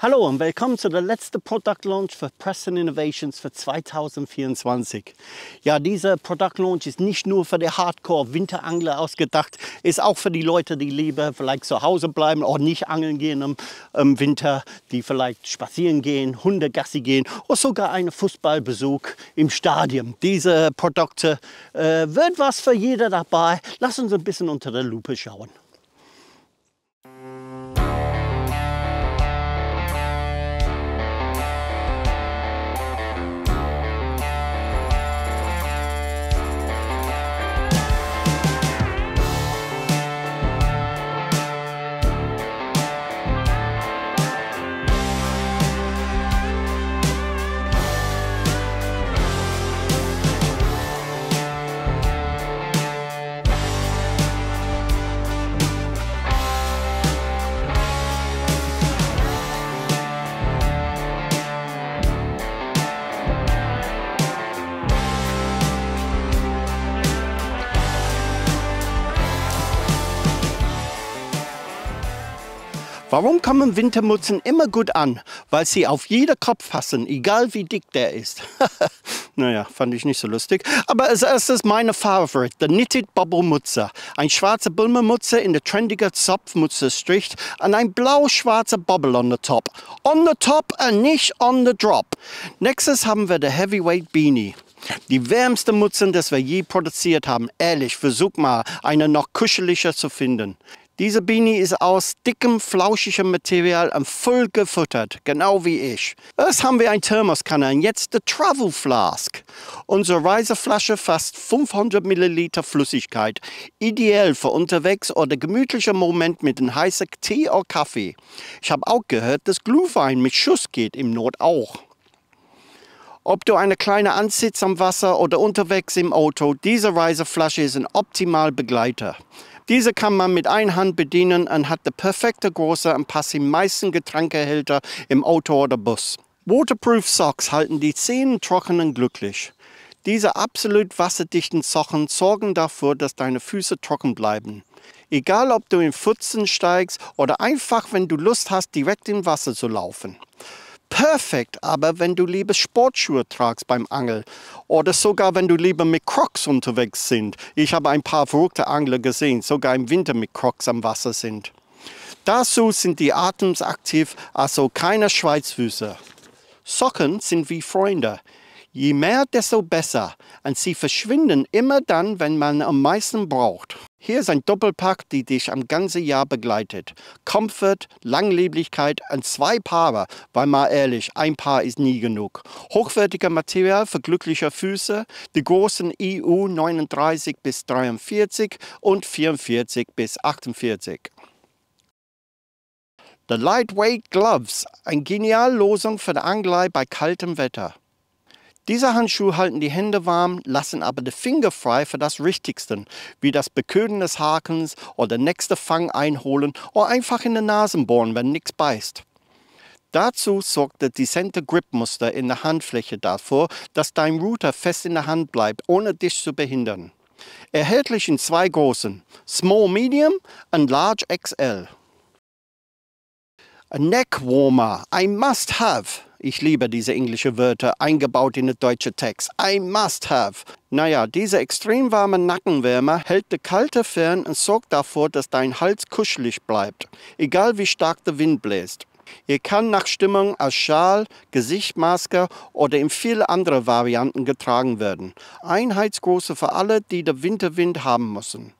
Hallo und willkommen zu der letzten Product Launch für Preston Innovations für 2024. Ja, dieser Product Launch ist nicht nur für die Hardcore Winterangler ausgedacht, ist auch für die Leute, die lieber vielleicht zu Hause bleiben oder nicht angeln gehen im, im Winter, die vielleicht spazieren gehen, Hundegassi gehen oder sogar einen Fußballbesuch im Stadion. Diese Produkte äh, wird was für jeder dabei. Lass uns ein bisschen unter der Lupe schauen. Warum kommen Wintermutzen immer gut an? Weil sie auf jeder Kopf passen, egal wie dick der ist. naja, fand ich nicht so lustig. Aber als erstes meine Favorite, der Knitted Bobble Mutzer. Ein schwarzer Bulmermutze in der trendiger Zopfmutze-Strich und ein blau-schwarzer Bobble on the top. On the top and nicht on the drop. Nächstes haben wir der Heavyweight Beanie. Die wärmste Mutzen, das wir je produziert haben. Ehrlich, versuch mal, eine noch kuscheliger zu finden. Diese Bini ist aus dickem, flauschigem Material und voll gefüttert, genau wie ich. Erst haben wir ein Thermoskanne und jetzt der Travel Flask. Unsere Reiseflasche fasst 500 Milliliter Flüssigkeit, ideell für unterwegs oder gemütlicher Moment mit einem heißen Tee oder Kaffee. Ich habe auch gehört, dass Glühwein mit Schuss geht, im Not auch. Ob du eine kleine Ansitz am Wasser oder unterwegs im Auto, diese Reiseflasche ist ein optimaler Begleiter. Diese kann man mit einer Hand bedienen und hat die perfekte Größe und passt in meisten Getränkehälter im Auto oder Bus. Waterproof Socks halten die Zehen und glücklich. Diese absolut wasserdichten Socken sorgen dafür, dass deine Füße trocken bleiben. Egal ob du in Pfützen steigst oder einfach, wenn du Lust hast, direkt im Wasser zu laufen perfekt, aber wenn du lieber Sportschuhe tragst beim Angeln oder sogar wenn du lieber mit Crocs unterwegs sind. Ich habe ein paar verrückte Angler gesehen, sogar im Winter mit Crocs am Wasser sind. Dazu sind die Atems aktiv, also keine Schweizfüße. Socken sind wie Freunde. Je mehr, desto besser. Und sie verschwinden immer dann, wenn man am meisten braucht. Hier ist ein Doppelpack, die dich am ganzen Jahr begleitet. Komfort, Langlebigkeit und zwei Paare, weil mal ehrlich, ein Paar ist nie genug. Hochwertiger Material für glückliche Füße, die großen EU 39 bis 43 und 44 bis 48. The Lightweight Gloves, eine geniale Losung für den Anglei bei kaltem Wetter. Diese Handschuhe halten die Hände warm, lassen aber die Finger frei für das Richtigste, wie das Beköden des Hakens oder nächste Fang einholen oder einfach in den Nasen bohren, wenn nichts beißt. Dazu sorgt der Grip Muster in der Handfläche dafür, dass dein Router fest in der Hand bleibt, ohne dich zu behindern. Erhältlich in zwei großen, Small Medium und Large XL. A Neck Warmer, ein Must-Have ich liebe diese englischen Wörter, eingebaut in den deutschen Text. I Must-Have. Naja, diese extrem warme Nackenwärme hält die kalte fern und sorgt dafür, dass dein Hals kuschelig bleibt, egal wie stark der Wind bläst. Ihr kann nach Stimmung als Schal, Gesichtsmaske oder in viele andere Varianten getragen werden. Einheitsgröße für alle, die den Winterwind haben müssen.